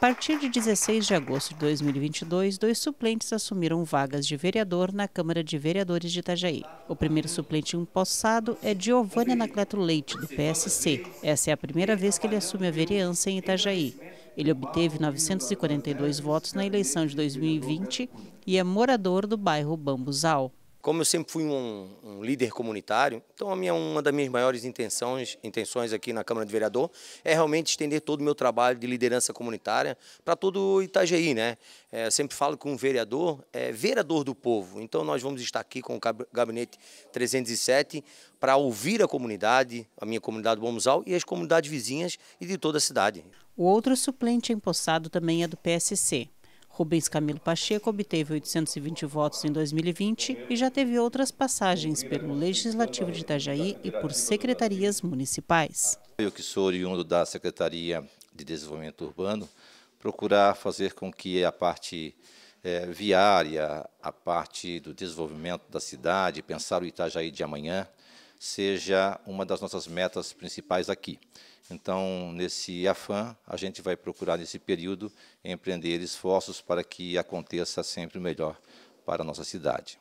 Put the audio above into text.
partir de 16 de agosto de 2022, dois suplentes assumiram vagas de vereador na Câmara de Vereadores de Itajaí. O primeiro suplente empossado é Giovanni Anacleto Leite, do PSC. Essa é a primeira vez que ele assume a vereança em Itajaí. Ele obteve 942 votos na eleição de 2020 e é morador do bairro Bambuzal. Como eu sempre fui um, um, líder comunitário, então a minha, uma das minhas maiores intenções, intenções aqui na Câmara de Vereador é realmente estender todo o meu trabalho de liderança comunitária para todo Itajaí. Né? É, sempre falo que um vereador é vereador do povo, então nós vamos estar aqui com o Gabinete 307 para ouvir a comunidade, a minha comunidade Bomuzal e as comunidades vizinhas e de toda a cidade. O outro suplente empossado também é do PSC, Rubens Camilo Pacheco obteve 820 votos em 2020 e já teve outras passagens pelo Legislativo de Itajaí e por secretarias municipais. Eu que sou oriundo da Secretaria de Desenvolvimento Urbano, procurar fazer com que a parte é, viária, a parte do desenvolvimento da cidade, pensar o Itajaí de amanhã, seja uma das nossas metas principais aqui. Então, nesse afã, a gente vai procurar, nesse período, empreender esforços para que aconteça sempre o melhor para a nossa cidade.